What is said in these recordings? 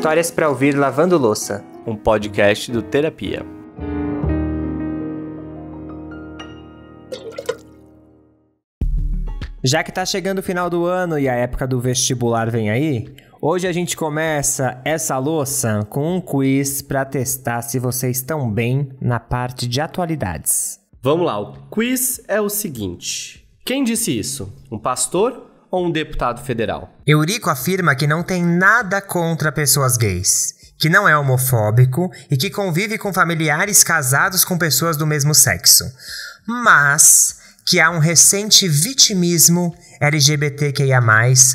Histórias para ouvir lavando louça, um podcast do Terapia. Já que tá chegando o final do ano e a época do vestibular vem aí, hoje a gente começa essa louça com um quiz para testar se vocês estão bem na parte de atualidades. Vamos lá, o quiz é o seguinte: quem disse isso? Um pastor ou um deputado federal? Eurico afirma que não tem nada contra pessoas gays, que não é homofóbico e que convive com familiares casados com pessoas do mesmo sexo. Mas que há um recente vitimismo LGBTQIA,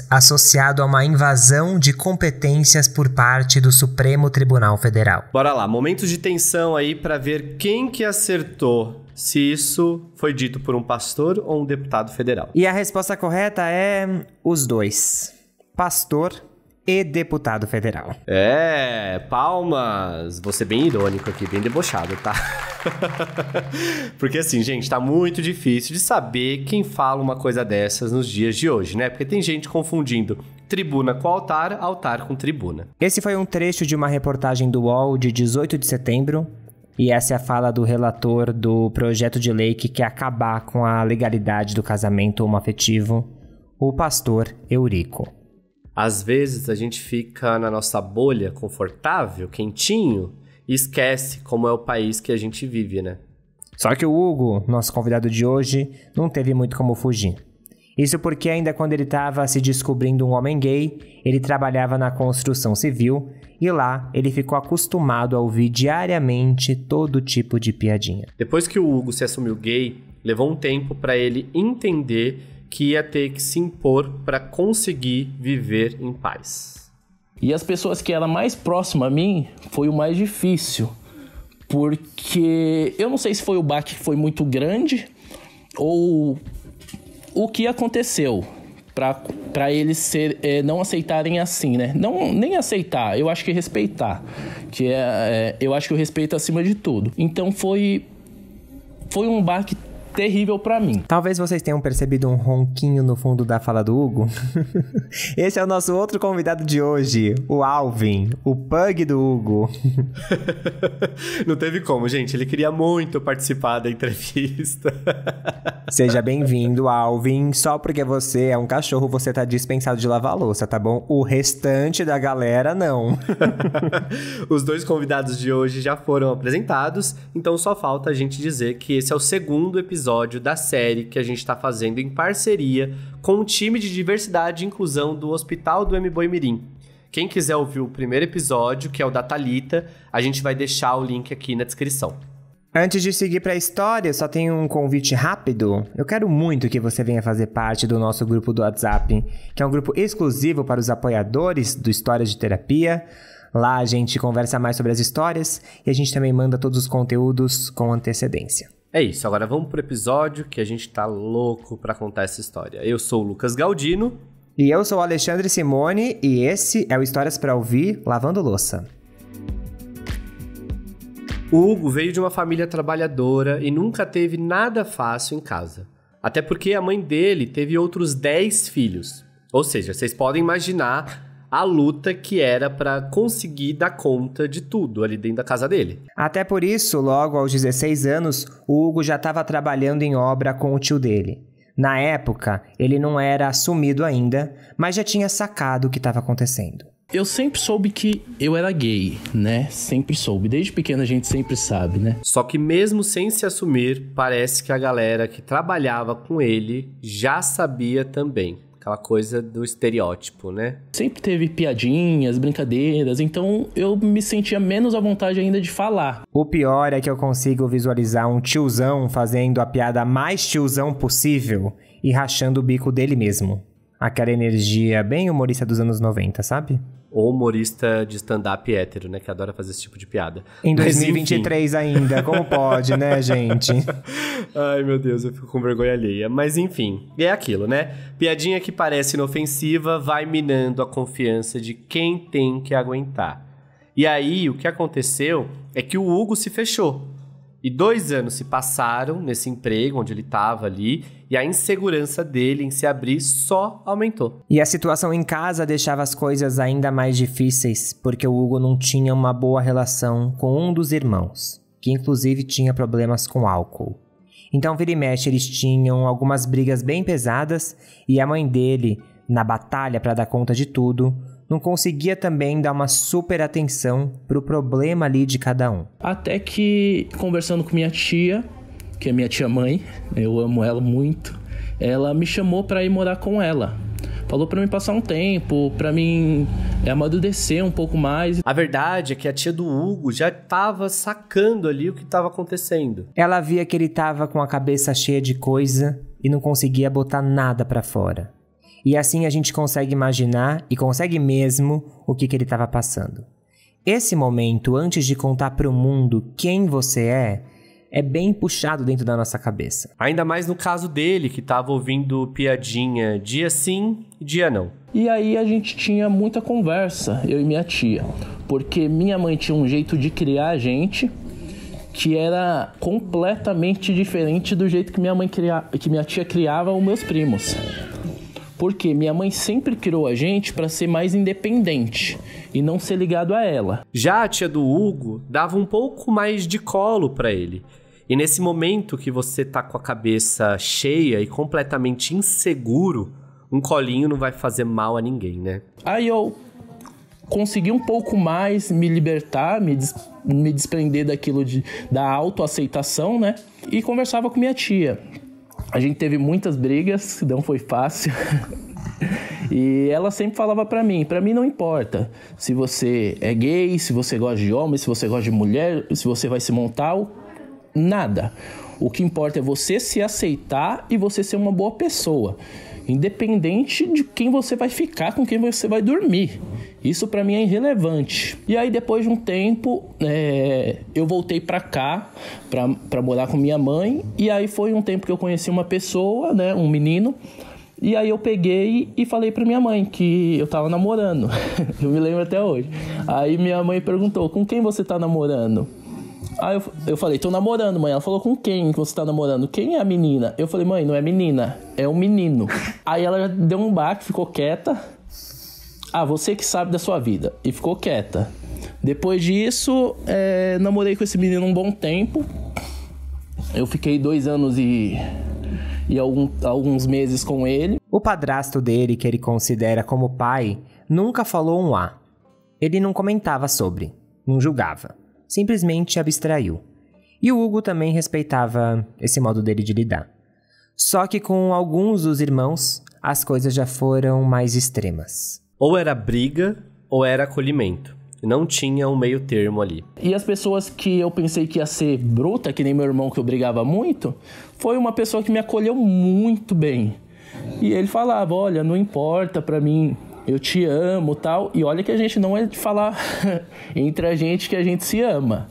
associado a uma invasão de competências por parte do Supremo Tribunal Federal. Bora lá, momentos de tensão aí para ver quem que acertou se isso foi dito por um pastor ou um deputado federal. E a resposta correta é os dois. Pastor e deputado federal. É, palmas! Vou ser bem irônico aqui, bem debochado, tá? Porque assim, gente, tá muito difícil de saber quem fala uma coisa dessas nos dias de hoje, né? Porque tem gente confundindo tribuna com altar, altar com tribuna. Esse foi um trecho de uma reportagem do UOL de 18 de setembro. E essa é a fala do relator do projeto de lei que quer acabar com a legalidade do casamento homoafetivo, o pastor Eurico. Às vezes a gente fica na nossa bolha confortável, quentinho, e esquece como é o país que a gente vive, né? Só que o Hugo, nosso convidado de hoje, não teve muito como fugir. Isso porque, ainda quando ele estava se descobrindo um homem gay, ele trabalhava na construção civil e lá ele ficou acostumado a ouvir diariamente todo tipo de piadinha. Depois que o Hugo se assumiu gay, levou um tempo para ele entender que ia ter que se impor para conseguir viver em paz. E as pessoas que eram mais próximas a mim foi o mais difícil, porque eu não sei se foi o baque que foi muito grande ou o que aconteceu para eles ser, é, não aceitarem assim, né? Não, nem aceitar, eu acho que respeitar. Que é, é, eu acho que o respeito é acima de tudo. Então foi, foi um baque terrível para mim. Talvez vocês tenham percebido um ronquinho no fundo da fala do Hugo. Esse é o nosso outro convidado de hoje, o Alvin, o pug do Hugo. Não teve como, gente. Ele queria muito participar da entrevista. Seja bem-vindo, Alvin. Só porque você é um cachorro, você tá dispensado de lavar louça, tá bom? O restante da galera, não. Os dois convidados de hoje já foram apresentados, então só falta a gente dizer que esse é o segundo episódio episódio da série que a gente está fazendo em parceria com o time de diversidade e inclusão do Hospital do M. Boimirim. Quem quiser ouvir o primeiro episódio, que é o da Talita, a gente vai deixar o link aqui na descrição. Antes de seguir para a história, só tenho um convite rápido. Eu quero muito que você venha fazer parte do nosso grupo do WhatsApp, que é um grupo exclusivo para os apoiadores do Histórias de Terapia. Lá a gente conversa mais sobre as histórias e a gente também manda todos os conteúdos com antecedência. É isso, agora vamos pro episódio que a gente tá louco pra contar essa história. Eu sou o Lucas Galdino. E eu sou o Alexandre Simone e esse é o Histórias para Ouvir Lavando Louça. O Hugo veio de uma família trabalhadora e nunca teve nada fácil em casa. Até porque a mãe dele teve outros 10 filhos. Ou seja, vocês podem imaginar a luta que era para conseguir dar conta de tudo ali dentro da casa dele. Até por isso, logo aos 16 anos, o Hugo já estava trabalhando em obra com o tio dele. Na época, ele não era assumido ainda, mas já tinha sacado o que estava acontecendo. Eu sempre soube que eu era gay, né? Sempre soube. Desde pequena a gente sempre sabe, né? Só que mesmo sem se assumir, parece que a galera que trabalhava com ele já sabia também aquela coisa do estereótipo, né? Sempre teve piadinhas, brincadeiras, então eu me sentia menos à vontade ainda de falar. O pior é que eu consigo visualizar um tiozão fazendo a piada mais tiozão possível e rachando o bico dele mesmo aquela energia bem humorista dos anos 90, sabe? Ou humorista de stand-up hétero, né? Que adora fazer esse tipo de piada. Em 2023 ainda, como pode, né, gente? Ai, meu Deus, eu fico com vergonha alheia. Mas enfim, é aquilo, né? Piadinha que parece inofensiva vai minando a confiança de quem tem que aguentar. E aí, o que aconteceu é que o Hugo se fechou. E dois anos se passaram nesse emprego onde ele estava ali, e a insegurança dele em se abrir só aumentou. E a situação em casa deixava as coisas ainda mais difíceis, porque o Hugo não tinha uma boa relação com um dos irmãos, que inclusive tinha problemas com álcool. Então, vira e mexe, eles tinham algumas brigas bem pesadas e a mãe dele, na batalha para dar conta de tudo, não conseguia também dar uma super atenção pro problema ali de cada um. Até que, conversando com minha tia, que é minha tia mãe, eu amo ela muito, ela me chamou para ir morar com ela. Falou para mim passar um tempo, para mim amadurecer um pouco mais. A verdade é que a tia do Hugo já estava sacando ali o que estava acontecendo. Ela via que ele estava com a cabeça cheia de coisa e não conseguia botar nada para fora. E assim a gente consegue imaginar e consegue mesmo o que, que ele estava passando. Esse momento, antes de contar para o mundo quem você é, é bem puxado dentro da nossa cabeça. Ainda mais no caso dele, que estava ouvindo piadinha dia sim, dia não. E aí a gente tinha muita conversa, eu e minha tia, porque minha mãe tinha um jeito de criar a gente que era completamente diferente do jeito que minha mãe cria, que minha tia criava os meus primos. Porque minha mãe sempre criou a gente para ser mais independente e não ser ligado a ela. Já a tia do Hugo dava um pouco mais de colo para ele. E nesse momento que você tá com a cabeça cheia e completamente inseguro, um colinho não vai fazer mal a ninguém, né? Aí eu consegui um pouco mais me libertar, me, des me desprender daquilo de, da autoaceitação, né? E conversava com minha tia. A gente teve muitas brigas, não foi fácil. E ela sempre falava para mim, para mim não importa se você é gay, se você gosta de homem, se você gosta de mulher, se você vai se montar, nada. O que importa é você se aceitar e você ser uma boa pessoa, independente de quem você vai ficar, com quem você vai dormir. Isso para mim é irrelevante. E aí depois de um tempo, é, eu voltei para cá para morar com minha mãe. E aí foi um tempo que eu conheci uma pessoa, né, um menino. E aí eu peguei e falei para minha mãe que eu tava namorando. eu me lembro até hoje. Aí minha mãe perguntou: "Com quem você tá namorando?" Aí ah, eu, eu falei, tô namorando, mãe. Ela falou, com quem que você tá namorando? Quem é a menina? Eu falei, mãe, não é menina, é um menino. Aí ela deu um baque, ficou quieta. Ah, você que sabe da sua vida. E ficou quieta. Depois disso, é, namorei com esse menino um bom tempo. Eu fiquei dois anos e, e algum, alguns meses com ele. O padrasto dele, que ele considera como pai, nunca falou um A. Ele não comentava sobre, não julgava simplesmente abstraiu. E o Hugo também respeitava esse modo dele de lidar. Só que com alguns dos irmãos, as coisas já foram mais extremas. Ou era briga, ou era acolhimento. Não tinha um meio termo ali. E as pessoas que eu pensei que ia ser bruta, que nem meu irmão que eu brigava muito, foi uma pessoa que me acolheu muito bem. E ele falava: Olha, não importa para mim eu te amo tal. E olha que a gente não é de falar entre a gente que a gente se ama.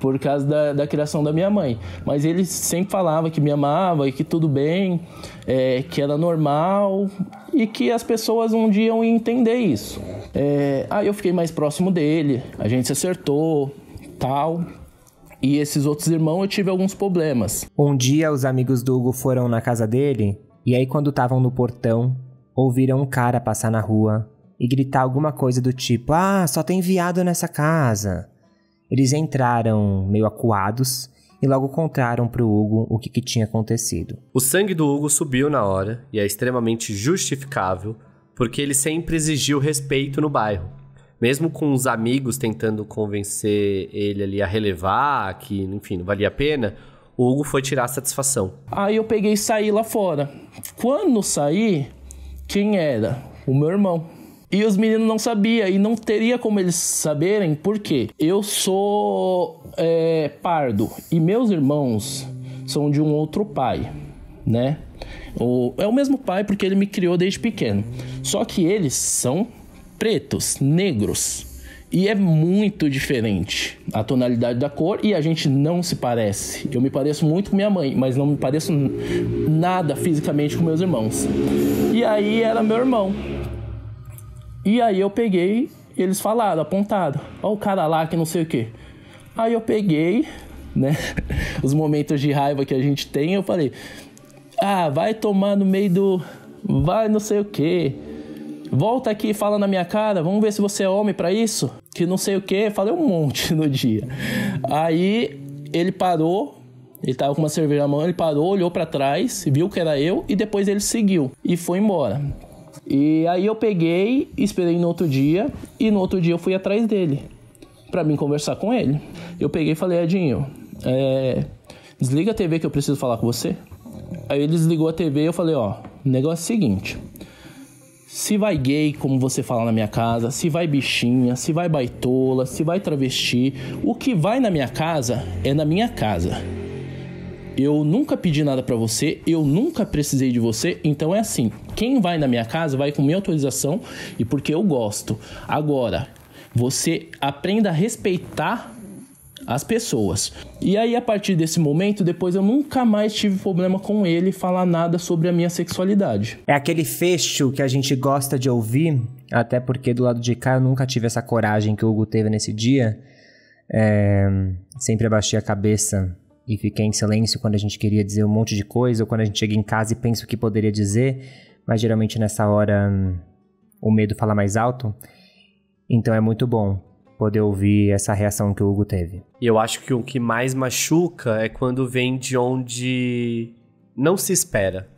Por causa da, da criação da minha mãe. Mas ele sempre falava que me amava e que tudo bem, é, que era normal e que as pessoas um dia iam entender isso. É, aí eu fiquei mais próximo dele, a gente se acertou, tal. E esses outros irmãos eu tive alguns problemas. Um dia os amigos do Hugo foram na casa dele e aí quando estavam no portão, ouviram um cara passar na rua e gritar alguma coisa do tipo: Ah, só tem viado nessa casa. Eles entraram meio acuados e logo contaram para o Hugo o que, que, tinha acontecido. O sangue do Hugo subiu na hora e é extremamente justificável porque ele sempre exigiu respeito no bairro. Mesmo com os amigos tentando convencer ele ali a relevar que, enfim, não valia a pena, o Hugo foi tirar a satisfação. Aí eu peguei e saí lá fora. Quando saí, quem era? O meu irmão. E os meninos não sabiam, e não teria como eles saberem, porque eu sou é, pardo e meus irmãos são de um outro pai, né? O, é o mesmo pai porque ele me criou desde pequeno. Só que eles são pretos, negros. E é muito diferente a tonalidade da cor e a gente não se parece. Eu me pareço muito com minha mãe, mas não me pareço nada fisicamente com meus irmãos. E aí era meu irmão. E aí eu peguei, eles falaram, apontaram: Ó, o cara lá que não sei o que. Aí eu peguei, né? Os momentos de raiva que a gente tem, eu falei: Ah, vai tomar no meio do. Vai não sei o que Volta aqui e fala na minha cara, vamos ver se você é homem para isso? Que não sei o que, falei um monte no dia. Aí ele parou, ele tava com uma cerveja na mão, ele parou, olhou para trás, viu que era eu e depois ele seguiu e foi embora. E aí eu peguei, esperei no outro dia e no outro dia eu fui atrás dele para mim conversar com ele. Eu peguei e falei, Edinho, é, desliga a TV que eu preciso falar com você. Aí ele desligou a TV e eu falei, ó, negócio é o seguinte, se vai gay, como você fala na minha casa, se vai bichinha, se vai baitola, se vai travesti, o que vai na minha casa é na minha casa. Eu nunca pedi nada para você, eu nunca precisei de você, então é assim. Quem vai na minha casa vai com minha autorização e porque eu gosto. Agora, você aprenda a respeitar as pessoas. E aí, a partir desse momento, depois eu nunca mais tive problema com ele falar nada sobre a minha sexualidade. É aquele fecho que a gente gosta de ouvir, até porque do lado de cá eu nunca tive essa coragem que o Hugo teve nesse dia. É... Sempre abaixei a cabeça e fiquei em silêncio quando a gente queria dizer um monte de coisa, ou quando a gente chega em casa e pensa o que poderia dizer, mas geralmente nessa hora hum, o medo fala mais alto. Então é muito bom poder ouvir essa reação que o Hugo teve. E eu acho que o que mais machuca é quando vem de onde não se espera.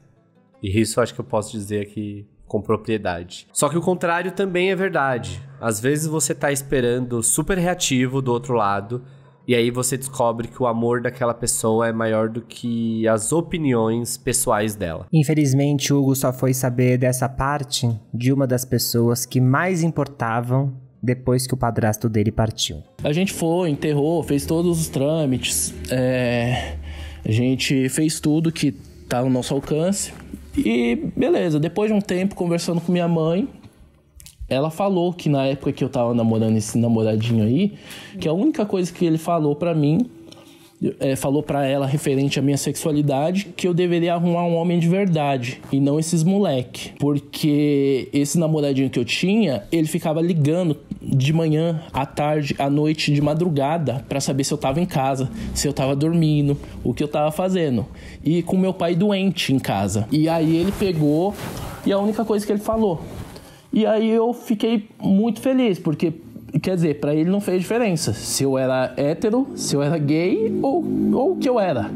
E isso acho que eu posso dizer aqui com propriedade. Só que o contrário também é verdade. Às vezes você tá esperando super reativo do outro lado, e aí você descobre que o amor daquela pessoa é maior do que as opiniões pessoais dela. Infelizmente, Hugo só foi saber dessa parte de uma das pessoas que mais importavam depois que o padrasto dele partiu. A gente foi, enterrou, fez todos os trâmites, é... a gente fez tudo que tá no nosso alcance. E beleza, depois de um tempo conversando com minha mãe, ela falou que na época que eu tava namorando esse namoradinho aí, que a única coisa que ele falou para mim é, falou para ela referente à minha sexualidade que eu deveria arrumar um homem de verdade e não esses moleque, porque esse namoradinho que eu tinha, ele ficava ligando de manhã, à tarde, à noite, de madrugada para saber se eu tava em casa, se eu tava dormindo, o que eu tava fazendo. E com meu pai doente em casa. E aí ele pegou e a única coisa que ele falou, e aí eu fiquei muito feliz, porque quer dizer, para ele não fez diferença se eu era hétero, se eu era gay ou, ou o que eu era.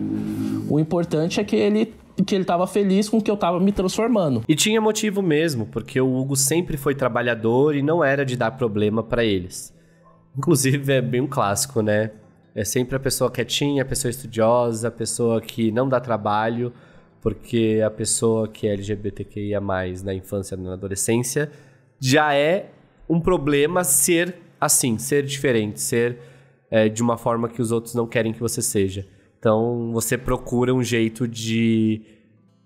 O importante é que ele que ele estava feliz com o que eu estava me transformando. E tinha motivo mesmo, porque o Hugo sempre foi trabalhador e não era de dar problema para eles. Inclusive é bem um clássico, né? É sempre a pessoa quietinha, a pessoa estudiosa, a pessoa que não dá trabalho, porque a pessoa que é LGBTQIA+, na infância, na adolescência, já é um problema ser assim, ser diferente, ser é, de uma forma que os outros não querem que você seja. Então você procura um jeito de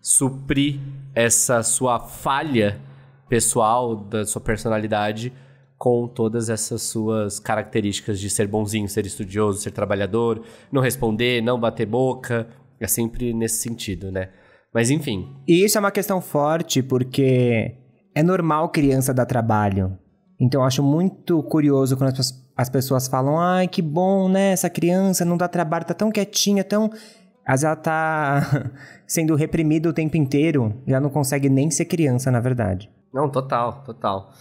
suprir essa sua falha pessoal, da sua personalidade, com todas essas suas características de ser bonzinho, ser estudioso, ser trabalhador, não responder, não bater boca. É sempre nesse sentido, né? Mas enfim. E isso é uma questão forte porque é normal criança dar trabalho. Então eu acho muito curioso quando as, as pessoas falam: ai, que bom, né? Essa criança não dá trabalho, tá tão quietinha, tão. Mas ela tá sendo reprimida o tempo inteiro, já não consegue nem ser criança, na verdade. Não, total, total.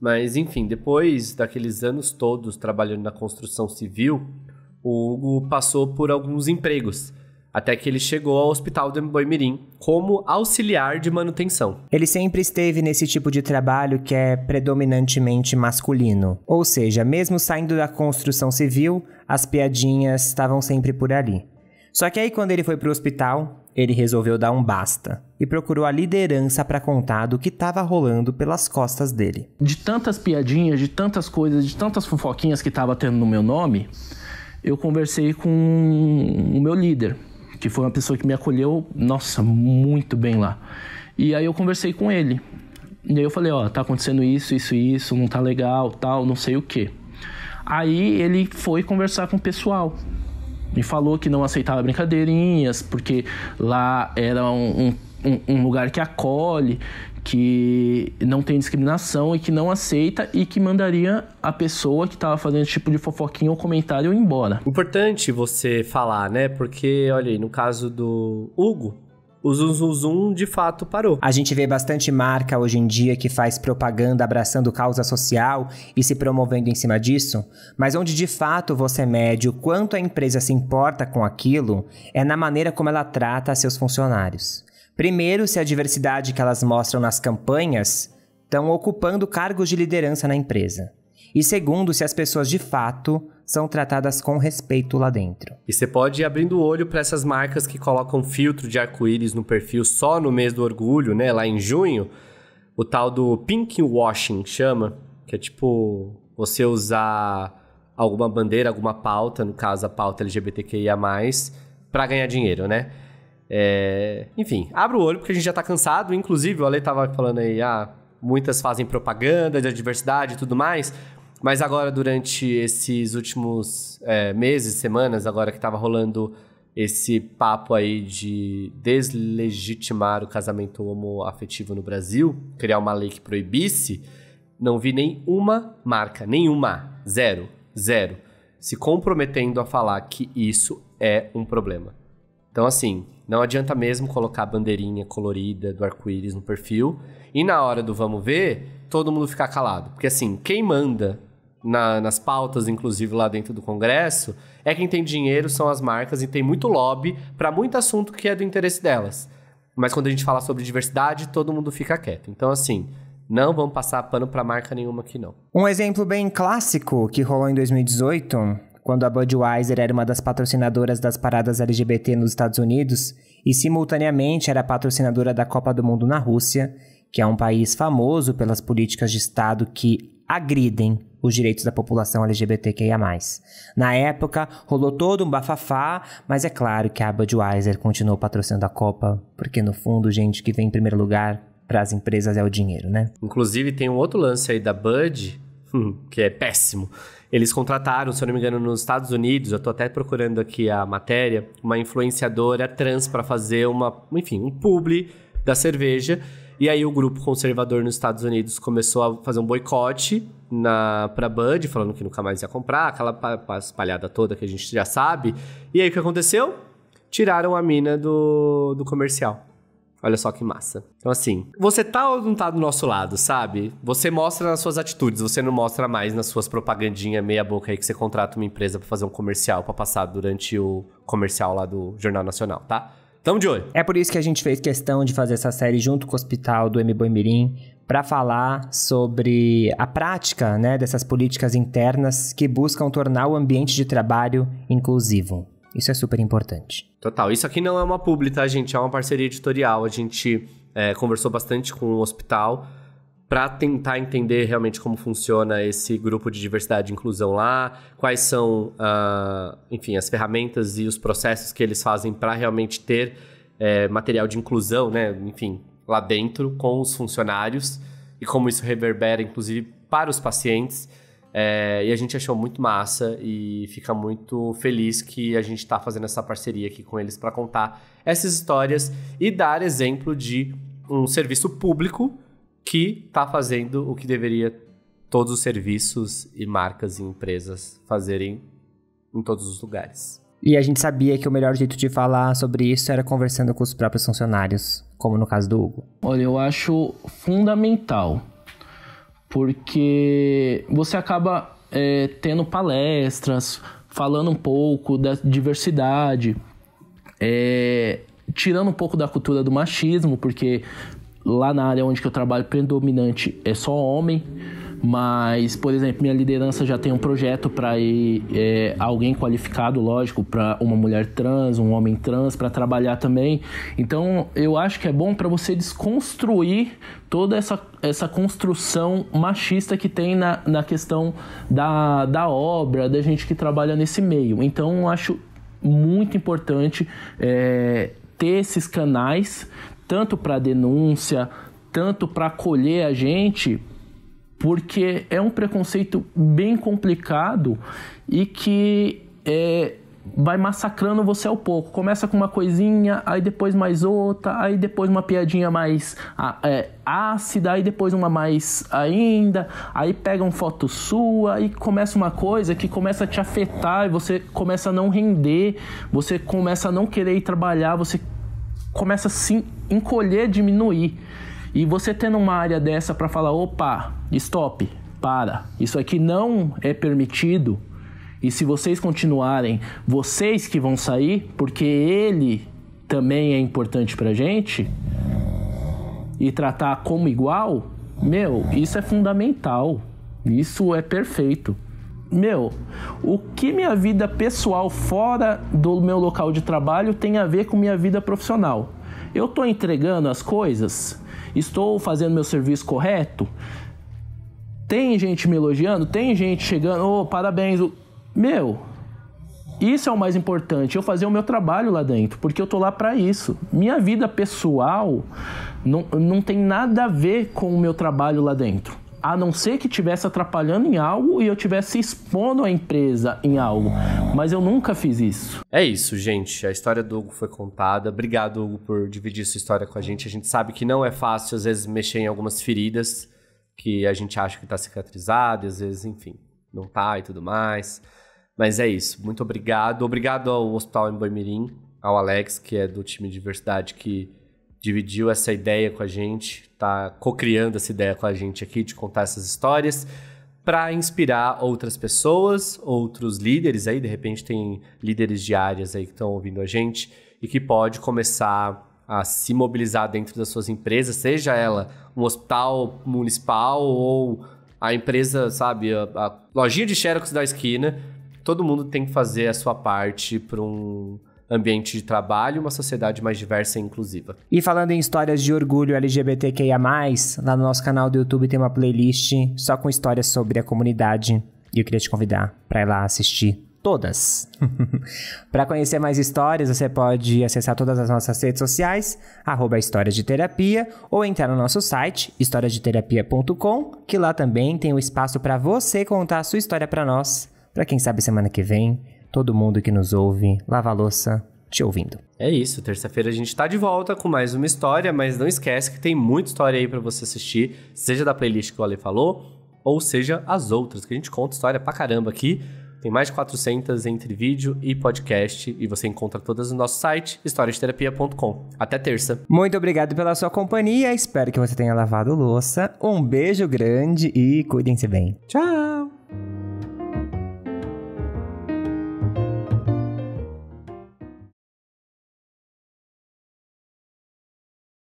Mas enfim, depois daqueles anos todos trabalhando na construção civil, o Hugo passou por alguns empregos até que ele chegou ao Hospital do Boimirim como auxiliar de manutenção. Ele sempre esteve nesse tipo de trabalho que é predominantemente masculino, ou seja, mesmo saindo da construção civil, as piadinhas estavam sempre por ali. Só que aí quando ele foi para o hospital, ele resolveu dar um basta e procurou a liderança para contar do que estava rolando pelas costas dele. De tantas piadinhas, de tantas coisas, de tantas fofoquinhas que estava tendo no meu nome, eu conversei com o meu líder, que foi uma pessoa que me acolheu, nossa, muito bem lá. E aí eu conversei com ele. E aí eu falei, ó, tá acontecendo isso, isso, isso, não tá legal, tal, não sei o que. Aí ele foi conversar com o pessoal. Me falou que não aceitava brincadeirinhas, porque lá era um, um um, lugar que acolhe, que não tem discriminação e que não aceita e que mandaria a pessoa que estava fazendo esse tipo de fofoquinha ou comentário embora. Importante você falar, né? Porque, olha aí, no caso do Hugo, o zum, zum, zum de fato parou. A gente vê bastante marca hoje em dia que faz propaganda abraçando causa social e se promovendo em cima disso, mas onde de fato você é mede o quanto a empresa se importa com aquilo é na maneira como ela trata seus funcionários. Primeiro, se a diversidade que elas mostram nas campanhas estão ocupando cargos de liderança na empresa. E segundo, se as pessoas de fato são tratadas com respeito lá dentro. E você pode ir abrindo o olho para essas marcas que colocam filtro de arco-íris no perfil só no mês do orgulho, né? Lá em junho, o tal do pink washing chama, que é tipo você usar alguma bandeira, alguma pauta, no caso a pauta LGBTQIA+, para ganhar dinheiro, né? É... Enfim, abre o olho porque a gente já tá cansado. Inclusive, o Ale tava falando aí, ah, muitas fazem propaganda de diversidade e tudo mais. Mas agora, durante esses últimos é, meses, semanas, agora que tava rolando esse papo aí de deslegitimar o casamento homoafetivo no Brasil, criar uma lei que proibisse, não vi nenhuma marca, nenhuma, zero, zero, se comprometendo a falar que isso é um problema. Então, assim, não adianta mesmo colocar a bandeirinha colorida do arco-íris no perfil. E na hora do vamos ver, todo mundo ficar calado. Porque assim, quem manda na, nas pautas, inclusive lá dentro do Congresso, é quem tem dinheiro, são as marcas e tem muito lobby para muito assunto que é do interesse delas. Mas quando a gente fala sobre diversidade, todo mundo fica quieto. Então, assim, não vamos passar pano para marca nenhuma aqui, não. Um exemplo bem clássico que rolou em 2018 quando a Budweiser era uma das patrocinadoras das paradas LGBT nos Estados Unidos e, simultaneamente, era patrocinadora da Copa do Mundo na Rússia, que é um país famoso pelas políticas de Estado que agridem os direitos da população LGBTQIA. Na época, rolou todo um bafafá, mas é claro que a Budweiser continuou patrocinando a Copa, porque no fundo, gente, que vem em primeiro lugar para as empresas é o dinheiro, né? Inclusive, tem um outro lance aí da Bud que é péssimo. Eles contrataram, se eu não me engano, nos Estados Unidos, eu estou até procurando aqui a matéria, uma influenciadora trans para fazer uma, enfim, um publi da cerveja. E aí o grupo conservador nos Estados Unidos começou a fazer um boicote na para Bud, falando que nunca mais ia comprar, aquela espalhada toda que a gente já sabe. E aí o que aconteceu? Tiraram a mina do, do comercial. Olha só que massa. Então, assim, você tá ou não tá do nosso lado, sabe? Você mostra nas suas atitudes, você não mostra mais nas suas propagandinhas meia-boca aí que você contrata uma empresa para fazer um comercial, para passar durante o comercial lá do Jornal Nacional, tá? Tamo de olho. É por isso que a gente fez questão de fazer essa série junto com o hospital do MBoi Mirim, para falar sobre a prática né, dessas políticas internas que buscam tornar o ambiente de trabalho inclusivo. Isso é super importante. Total. Isso aqui não é uma publi, tá, gente? É uma parceria editorial. A gente é, conversou bastante com o hospital para tentar entender realmente como funciona esse grupo de diversidade e inclusão lá, quais são, uh, enfim, as ferramentas e os processos que eles fazem para realmente ter é, material de inclusão, né? Enfim, lá dentro com os funcionários e como isso reverbera, inclusive, para os pacientes. É, e a gente achou muito massa e fica muito feliz que a gente está fazendo essa parceria aqui com eles para contar essas histórias e dar exemplo de um serviço público que está fazendo o que deveria todos os serviços e marcas e empresas fazerem em todos os lugares. E a gente sabia que o melhor jeito de falar sobre isso era conversando com os próprios funcionários, como no caso do Hugo. Olha, eu acho fundamental porque você acaba é, tendo palestras, falando um pouco da diversidade, é, tirando um pouco da cultura do machismo, porque lá na área onde eu trabalho predominante é só homem. Mas, por exemplo, minha liderança já tem um projeto para ir é, alguém qualificado, lógico, para uma mulher trans, um homem trans, para trabalhar também. Então, eu acho que é bom para você desconstruir toda essa, essa construção machista que tem na, na questão da, da obra, da gente que trabalha nesse meio. Então, eu acho muito importante é, ter esses canais, tanto para denúncia, tanto para acolher a gente, porque é um preconceito bem complicado e que é, vai massacrando você ao pouco. Começa com uma coisinha, aí depois mais outra, aí depois uma piadinha mais ah, é, ácida, aí depois uma mais ainda, aí pegam foto sua, aí começa uma coisa que começa a te afetar e você começa a não render, você começa a não querer ir trabalhar, você começa a se encolher, diminuir. E você tendo uma área dessa para falar, opa, stop, para, isso aqui não é permitido. E se vocês continuarem, vocês que vão sair, porque ele também é importante pra gente, e tratar como igual, meu, isso é fundamental. Isso é perfeito. Meu, o que minha vida pessoal fora do meu local de trabalho tem a ver com minha vida profissional? Eu tô entregando as coisas? Estou fazendo meu serviço correto? Tem gente me elogiando? Tem gente chegando? Oh, parabéns. Meu, isso é o mais importante, eu fazer o meu trabalho lá dentro, porque eu tô lá para isso. Minha vida pessoal não, não tem nada a ver com o meu trabalho lá dentro a não ser que tivesse atrapalhando em algo e eu tivesse expondo a empresa em algo. Mas eu nunca fiz isso. É isso, gente. A história do Hugo foi contada. Obrigado, Hugo, por dividir sua história com a gente. A gente sabe que não é fácil, às vezes, mexer em algumas feridas que a gente acha que está cicatrizado, às vezes, enfim, não tá e tudo mais. Mas é isso. Muito obrigado. Obrigado ao Hospital em Boimirim, ao Alex, que é do time de diversidade que dividiu essa ideia com a gente, está co-criando essa ideia com a gente aqui de contar essas histórias para inspirar outras pessoas, outros líderes aí, de repente tem líderes de áreas aí que estão ouvindo a gente e que pode começar a se mobilizar dentro das suas empresas, seja ela um hospital municipal ou a empresa, sabe, a, a lojinha de xerox da esquina, todo mundo tem que fazer a sua parte para um ambiente de trabalho, uma sociedade mais diversa e inclusiva. E falando em histórias de orgulho LGBTQIA, lá no nosso canal do YouTube tem uma playlist só com histórias sobre a comunidade. E eu queria te convidar para ir lá assistir todas. para conhecer mais histórias, você pode acessar todas as nossas redes sociais, arroba Histórias de Terapia, ou entrar no nosso site, historiasdeterapia.com, que lá também tem o um espaço para você contar a sua história para nós. Para quem sabe semana que vem todo mundo que nos ouve, lava a louça, te ouvindo. É isso, terça-feira a gente tá de volta com mais uma história, mas não esquece que tem muita história aí para você assistir, seja da playlist que o Ale falou, ou seja as outras, que a gente conta história pra caramba aqui. Tem mais de 400 entre vídeo e podcast e você encontra todas no nosso site historiasterapia.com. Até terça. Muito obrigado pela sua companhia. Espero que você tenha lavado louça. Um beijo grande e cuidem-se bem. Tchau.